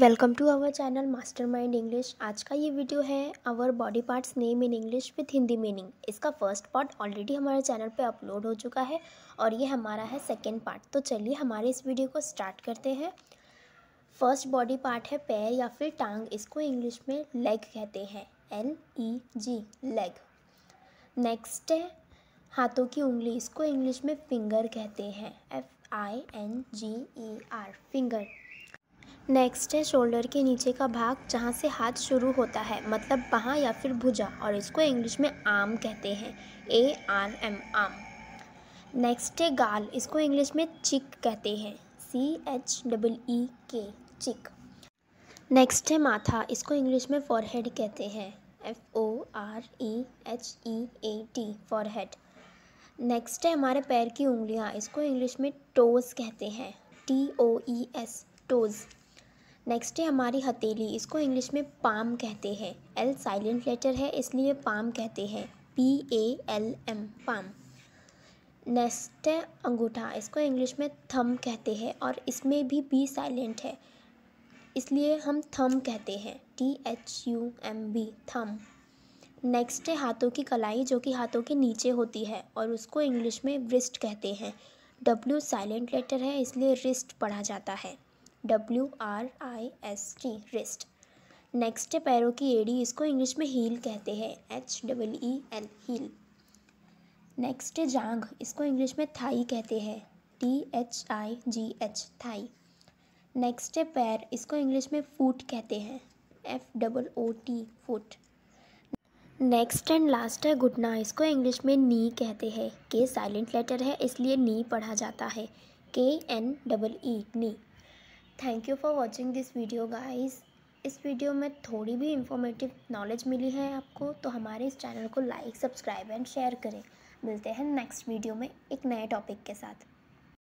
welcome to our channel master mind English आज का ये वीडियो है our body parts name in English with Hindi meaning इसका first part already हमारे channel पे अपलोड हो चुका है और ये हमारा है सेकेंड पार्ट तो चलिए हमारे इस वीडियो को स्टार्ट करते हैं फर्स्ट बॉडी पार्ट है पैर या फिर टांग इसको इंग्लिश में लेग कहते हैं L E G leg next है हाथों की उंगली इसको इंग्लिश में फिंगर कहते हैं F I N G E R finger next है शोल्डर के नीचे का भाग जहाँ से हाथ शुरू होता है मतलब बहा या फिर भुजा और इसको इंग्लिश में आम कहते हैं A R M arm next है गाल इसको इंग्लिश में चिक कहते हैं सी एच डबल ई के चिक नेक्स्ट है माथा इसको इंग्लिश में फॉरहेड कहते हैं F O R E H E A T forehead next है हमारे पैर की उंगलियाँ इसको इंग्लिश में टोज कहते हैं T O E S toes next है हमारी हथेली इसको इंग्लिश में पाम कहते हैं एल साइलेंट लेटर है इसलिए पाम कहते हैं P A L M palm next है अंगूठा इसको इंग्लिश में थम कहते हैं और इसमें भी बी साइलेंट है इसलिए हम थम कहते हैं T H U M B thumb next है हाथों की कलाई जो कि हाथों के नीचे होती है और उसको इंग्लिश में रिस्ट कहते हैं डब्ल्यू साइलेंट लेटर है इसलिए रिस्ट पढ़ा जाता है W R I S T wrist next है पैरों की एड़ी इसको इंग्लिश में हील कहते हैं H double E L heel next है जांग इसको इंग्लिश में थाई कहते हैं T H I G H thigh next है पैर इसको इंग्लिश में फूट कहते हैं F double O T foot next and last है घुटना इसको इंग्लिश में नी कहते हैं के साइलेंट लेटर है इसलिए नी पढ़ा जाता है K N double E knee thank you for watching this video guys इस वीडियो में थोड़ी भी इंफॉर्मेटिव नॉलेज मिली है आपको तो हमारे इस चैनल को लाइक सब्सक्राइब एंड शेयर करें मिलते हैं नेक्स्ट वीडियो में एक नए टॉपिक के साथ